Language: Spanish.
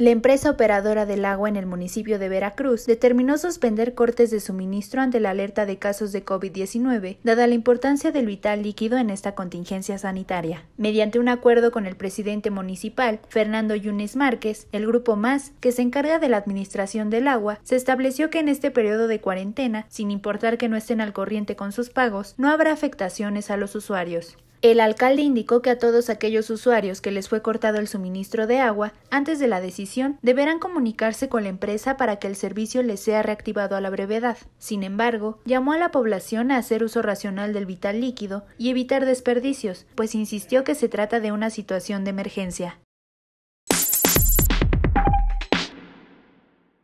La empresa operadora del agua en el municipio de Veracruz determinó suspender cortes de suministro ante la alerta de casos de COVID-19, dada la importancia del vital líquido en esta contingencia sanitaria. Mediante un acuerdo con el presidente municipal, Fernando Yunes Márquez, el grupo más que se encarga de la administración del agua, se estableció que en este periodo de cuarentena, sin importar que no estén al corriente con sus pagos, no habrá afectaciones a los usuarios. El alcalde indicó que a todos aquellos usuarios que les fue cortado el suministro de agua, antes de la decisión, deberán comunicarse con la empresa para que el servicio les sea reactivado a la brevedad. Sin embargo, llamó a la población a hacer uso racional del vital líquido y evitar desperdicios, pues insistió que se trata de una situación de emergencia.